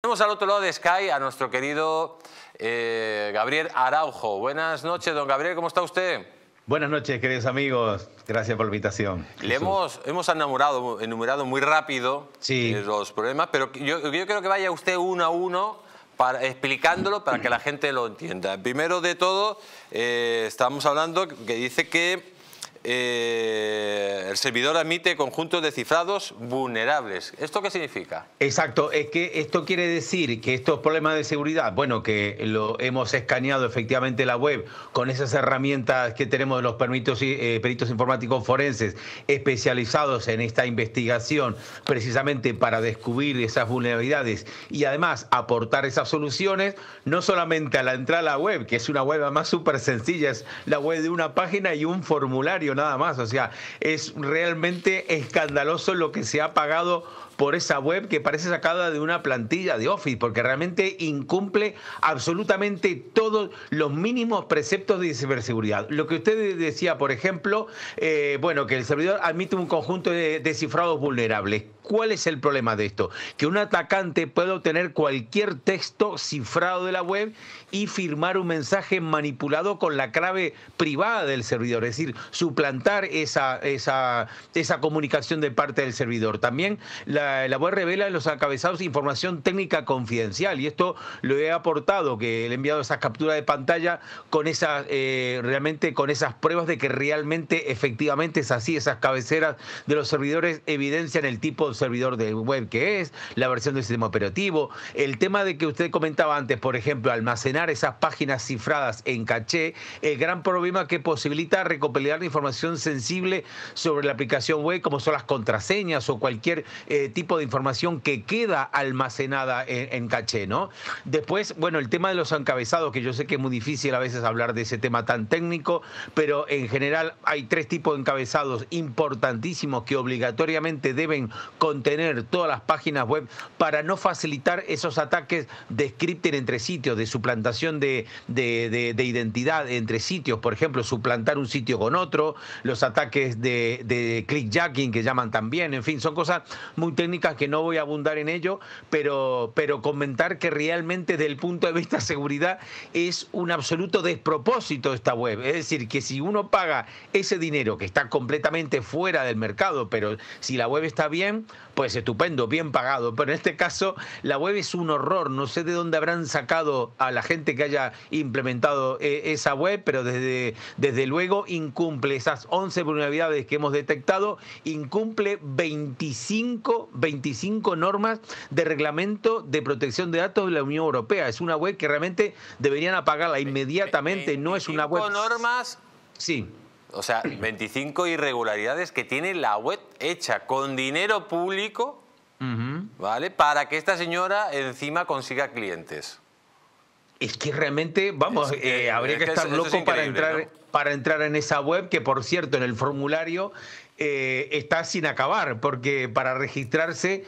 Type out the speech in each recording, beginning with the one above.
Tenemos al otro lado de Sky a nuestro querido eh, Gabriel Araujo. Buenas noches, don Gabriel, ¿cómo está usted? Buenas noches, queridos amigos. Gracias por la invitación. Le hemos, hemos enamorado, enumerado muy rápido eh, los problemas, pero yo, yo creo que vaya usted uno a uno explicándolo para que la gente lo entienda. Primero de todo, eh, estamos hablando que dice que eh, el servidor admite conjuntos de cifrados vulnerables. ¿Esto qué significa? Exacto, es que esto quiere decir que estos problemas de seguridad, bueno, que lo hemos escaneado efectivamente la web con esas herramientas que tenemos de los eh, peritos informáticos forenses especializados en esta investigación, precisamente para descubrir esas vulnerabilidades y además aportar esas soluciones, no solamente a la entrada a la web, que es una web más súper sencilla, es la web de una página y un formulario nada más. O sea, es realmente escandaloso lo que se ha pagado por esa web que parece sacada de una plantilla de Office, porque realmente incumple absolutamente todos los mínimos preceptos de ciberseguridad. Lo que usted decía, por ejemplo, eh, bueno, que el servidor admite un conjunto de, cifrados vulnerables. ¿Cuál es el problema de esto? Que un atacante puede obtener cualquier texto cifrado de la web y firmar un mensaje manipulado con la clave privada del servidor, es decir, suplantar esa, esa, esa comunicación de parte del servidor. También la la, web revela los acabezados información técnica confidencial y esto lo he aportado, que le he enviado esas capturas de pantalla con esas, eh, realmente con esas pruebas de que realmente efectivamente es así, esas cabeceras de los servidores evidencian el tipo de servidor de web que es, la versión del sistema operativo, el tema de que usted comentaba antes, por ejemplo, almacenar esas páginas cifradas en caché, el gran problema que posibilita recopilar información sensible sobre la aplicación web, como son las contraseñas o cualquier eh, tipo de información que queda almacenada en, caché, ¿no? Después, bueno, el tema de los encabezados, que yo sé que es muy difícil a veces hablar de ese tema tan técnico, pero en general hay tres tipos de encabezados importantísimos que obligatoriamente deben contener todas las páginas web para no facilitar esos ataques de scripting entre sitios, de suplantación de, identidad entre sitios, por ejemplo, suplantar un sitio con otro, los ataques de, de clickjacking que llaman también, en fin, son cosas muy técnicas que no voy a abundar en ello, pero, pero comentar que realmente desde el punto de vista de seguridad es un absoluto despropósito esta web. Es decir, que si uno paga ese dinero que está completamente fuera del mercado, pero si la web está bien, pues estupendo, bien pagado. Pero en este caso la web es un horror. No sé de dónde habrán sacado a la gente que haya implementado eh, esa web, pero desde, desde luego incumple esas 11 vulnerabilidades que hemos detectado, incumple 25 25 normas de reglamento de protección de datos de la Unión Europea. Es una web que realmente deberían apagarla inmediatamente, no es una web... normas? Sí. O sea, 25 irregularidades que tiene la web hecha con dinero público, ¿vale? Para que esta señora encima consiga clientes. Es que realmente, vamos, eh, eh, habría que, estar loco para entrar, para entrar en esa web, que por cierto, en el formulario eh, está sin acabar, porque para registrarse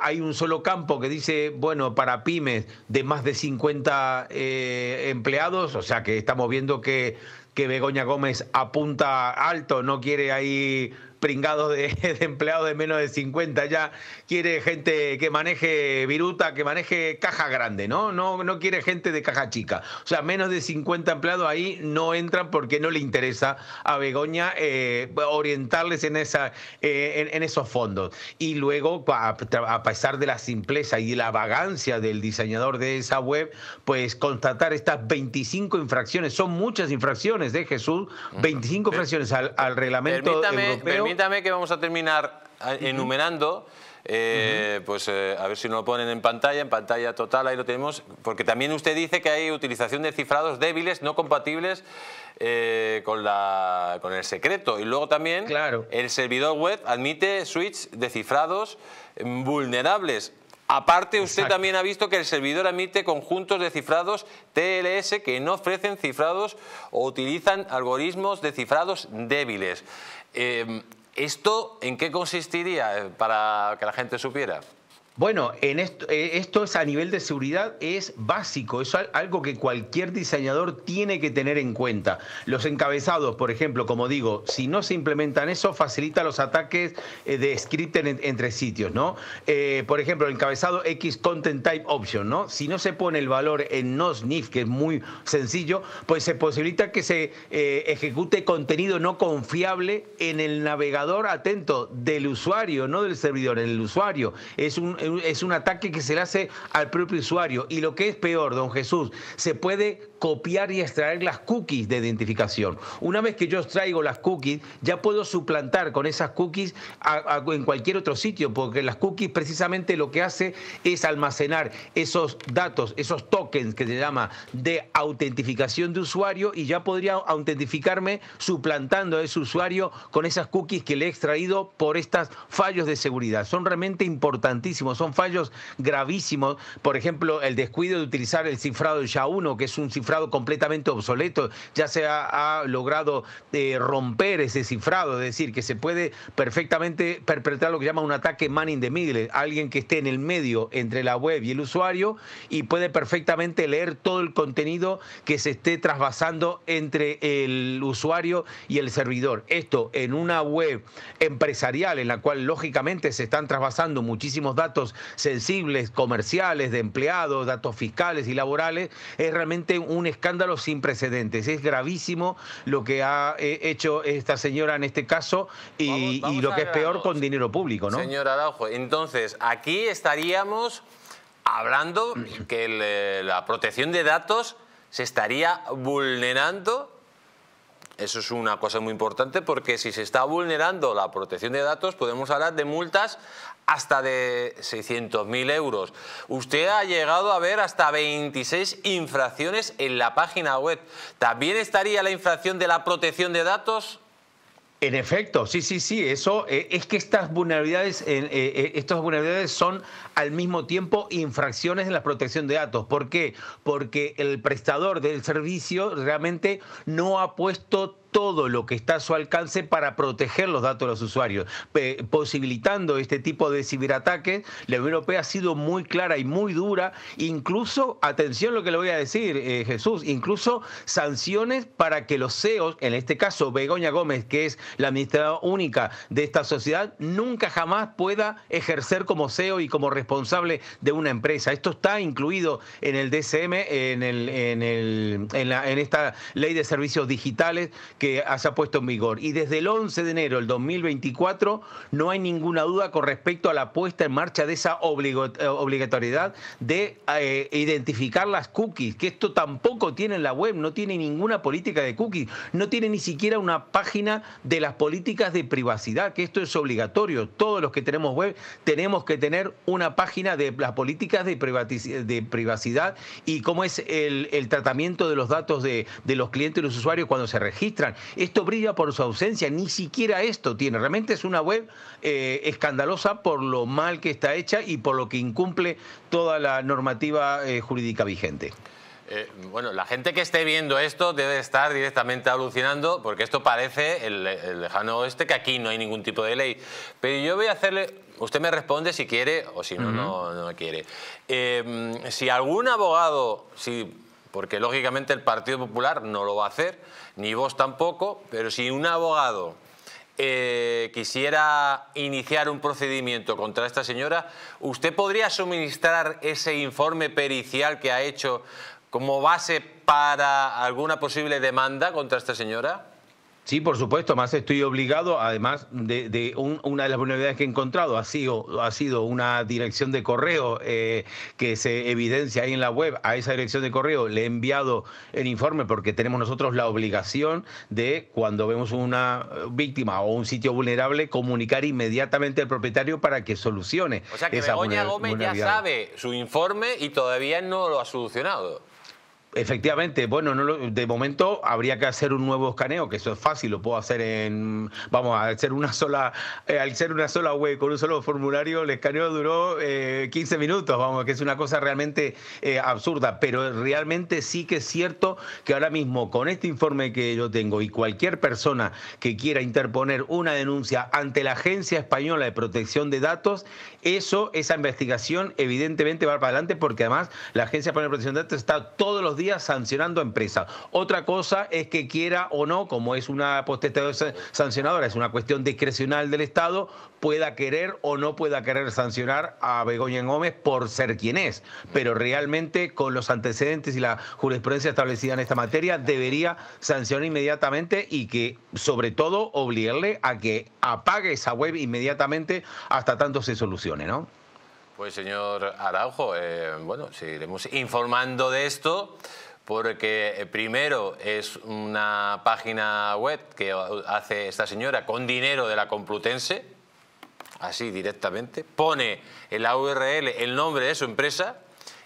hay un solo campo que dice, bueno, para pymes de más de 50 empleados, o sea que estamos viendo que, que Begoña Gómez apunta alto, no quiere ahí pringados de, empleados de menos de 50 ya, quiere gente que maneje viruta, que maneje caja grande, ¿no? No, no quiere gente de caja chica. O sea, menos de 50 empleados ahí no entran porque no le interesa a Begoña eh, orientarles en, esa, eh, en, esos fondos. Y luego, a, pesar de la simpleza y la vagancia del diseñador de esa web, pues constatar estas 25 infracciones, son muchas infracciones de ¿eh, Jesús, 25 infracciones al, reglamento europeo permítame que vamos a terminar ah, enumerando. Eh, pues eh, a ver si nos lo ponen en pantalla, en pantalla total, ahí lo tenemos, porque también usted dice que hay utilización de cifrados débiles, no compatibles eh, con, la, con el secreto. Y luego también claro. el servidor web admite switch de cifrados mm, vulnerables. Aparte, usted también ha visto que el servidor admite conjuntos de cifrados TLS que no ofrecen cifrados o utilizan algoritmos de cifrados débiles. ¿Esto en qué consistiría eh, para que la gente supiera? Bueno, en esto, eh, esto es a nivel de seguridad, es básico, es algo que cualquier diseñador tiene que tener en cuenta. Los encabezados, por ejemplo, como digo, si no se implementan eso, facilita los ataques eh, de script entre sitios, ¿no? Eh, por ejemplo, el encabezado X Content Type Option, ¿no? Si no se pone el valor en no sniff, que es muy sencillo, pues se posibilita que se ejecute contenido no confiable en el navegador atento del usuario, no del servidor, en el usuario. Es un es un ataque que se le hace al propio usuario. Y lo que es peor, don Jesús, se puede copiar y extraer las cookies de identificación. Una vez que yo extraigo las cookies, ya puedo suplantar con esas cookies en cualquier otro sitio, porque las cookies precisamente lo que hace es almacenar esos datos, esos tokens que se llama de autentificación de usuario y ya podría autentificarme suplantando a ese usuario con esas cookies que le he extraído por estos fallos de seguridad. Son realmente importantísimos son fallos gravísimos. Por ejemplo, el descuido de utilizar el cifrado SHA-1, que es un cifrado completamente obsoleto, ya se ha, logrado eh, romper ese cifrado, es decir, que se puede perfectamente perpetrar lo que llama un ataque man in the middle, alguien que esté en el medio entre la web y el usuario y puede perfectamente leer todo el contenido que se esté trasvasando entre el usuario y el servidor. Esto en una web empresarial en la cual lógicamente se están trasvasando muchísimos datos sensibles, comerciales, de empleados, datos fiscales y laborales, es realmente un escándalo sin precedentes. Es gravísimo lo que ha eh, hecho esta señora en este caso y, lo que es peor con dinero público, ¿no? Señor Araujo, entonces aquí estaríamos hablando que eh, la protección de datos se estaría vulnerando eso es una cosa muy importante porque si se está vulnerando la protección de datos podemos hablar de multas hasta de 600.000 euros. Usted ha llegado a ver hasta 26 infracciones en la página web. ¿También estaría la infracción de la protección de datos? En efecto, sí, sí, sí, eso eh, es que estas vulnerabilidades, eh, eh, estas vulnerabilidades son al mismo tiempo infracciones de la protección de datos. ¿Por qué? Porque el prestador del servicio realmente no ha puesto todo lo que está a su alcance para proteger los datos de los usuarios. posibilitando este tipo de ciberataques, la Unión Europea ha sido muy clara y muy dura, incluso, atención lo que le voy a decir, eh, Jesús, incluso sanciones para que los CEOs, en este caso Begoña Gómez, que es la administradora única de esta sociedad, nunca jamás pueda ejercer como CEO y como responsable de una empresa. Esto está incluido en el DCM, en, en esta ley de servicios digitales que puesto en vigor. Y desde el 11 de enero del 2024 no hay ninguna duda con respecto a la puesta en marcha de esa eh, obligatoriedad de eh, identificar las cookies, que esto tampoco tiene en la web, no tiene ninguna política de cookies, no tiene ni siquiera una página de las políticas de privacidad, que esto es obligatorio. Todos los que tenemos web tenemos que tener una página de las políticas de, privacidad y cómo es el, tratamiento de los datos de los clientes y los usuarios cuando se registran esto brilla por su ausencia, ni siquiera esto tiene. Realmente es una web eh, escandalosa por lo mal que está hecha y por lo que incumple toda la normativa eh, jurídica vigente. Eh, bueno, la gente que esté viendo esto debe estar directamente alucinando porque esto parece el, lejano oeste, que aquí no hay ningún tipo de ley. Pero yo voy a hacerle... Usted me responde si quiere o si no, no, quiere. si algún abogado, si porque lógicamente el Partido Popular no lo va a hacer, ni vos tampoco, pero si un abogado eh, quisiera iniciar un procedimiento contra esta señora, ¿usted podría suministrar ese informe pericial que ha hecho como base para alguna posible demanda contra esta señora? Sí, por supuesto, más estoy obligado, además de, una de las vulnerabilidades que he encontrado ha sido, ha sido una dirección de correo eh, que se evidencia ahí en la web. A esa dirección de correo le he enviado el informe porque tenemos nosotros la obligación de, cuando vemos una víctima o un sitio vulnerable, comunicar inmediatamente al propietario para que solucione. O sea que Sagoña Gómez ya sabe su informe y todavía no lo ha solucionado. Efectivamente, bueno, no de momento habría que hacer un nuevo escaneo, que eso es fácil, lo puedo hacer en, vamos, al ser una sola, eh, al ser una sola web con un solo formulario, el escaneo duró 15 eh, minutos, vamos, que es una cosa realmente eh, absurda, pero realmente sí que es cierto que ahora mismo con este informe que yo tengo y cualquier persona que quiera interponer una denuncia ante la Agencia Española de Protección de Datos, eso, esa investigación evidentemente va para adelante porque además la Agencia Española de Protección de Datos está todos los días sancionando a empresas. Otra cosa es que quiera o no, como es una potestad sancionadora, es una cuestión discrecional del Estado, pueda querer o no pueda querer sancionar a Begoña Gómez por ser quien es. Pero realmente con los antecedentes y la jurisprudencia establecida en esta materia, debería sancionar inmediatamente y que sobre todo obligarle a que apague esa web inmediatamente hasta tanto se solucione, ¿no? Pues señor Araujo, eh, bueno, seguiremos informando de esto porque eh, primero es una página web que hace esta señora con dinero de la Complutense, así directamente, pone en la URL el nombre de su empresa,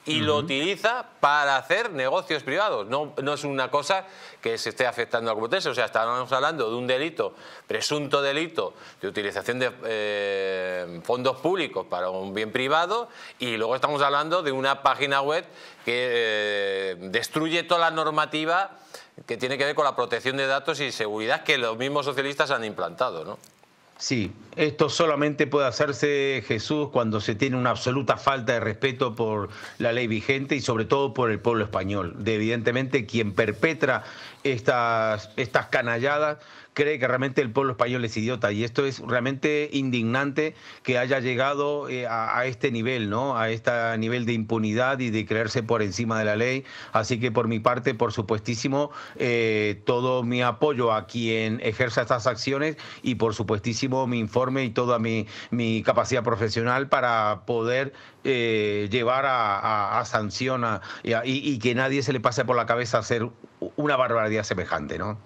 y lo utiliza para hacer negocios privados. No, es una cosa que se esté afectando a competencia. O sea, estamos hablando de un delito, presunto delito, de utilización de eh, fondos públicos para un bien privado y luego estamos hablando de una página web que eh, destruye toda la normativa que tiene que ver con la protección de datos y seguridad que los mismos socialistas han implantado. ¿no? Sí, esto solamente puede hacerse, Jesús, cuando se tiene una absoluta falta de respeto por la ley vigente y sobre todo por el pueblo español. De evidentemente quien perpetra estas, estas canalladas, cree que realmente el pueblo español es idiota. Y esto es realmente indignante que haya llegado eh, a, este nivel, ¿no? A este nivel de impunidad y de creerse por encima de la ley. Así que por mi parte, por supuestísimo, eh, todo mi apoyo a quien ejerza estas acciones y por supuestísimo mi informe y toda mi, mi capacidad profesional para poder eh, llevar a, sanción y, y, que nadie se le pase por la cabeza hacer una barbaridad semejante, ¿no?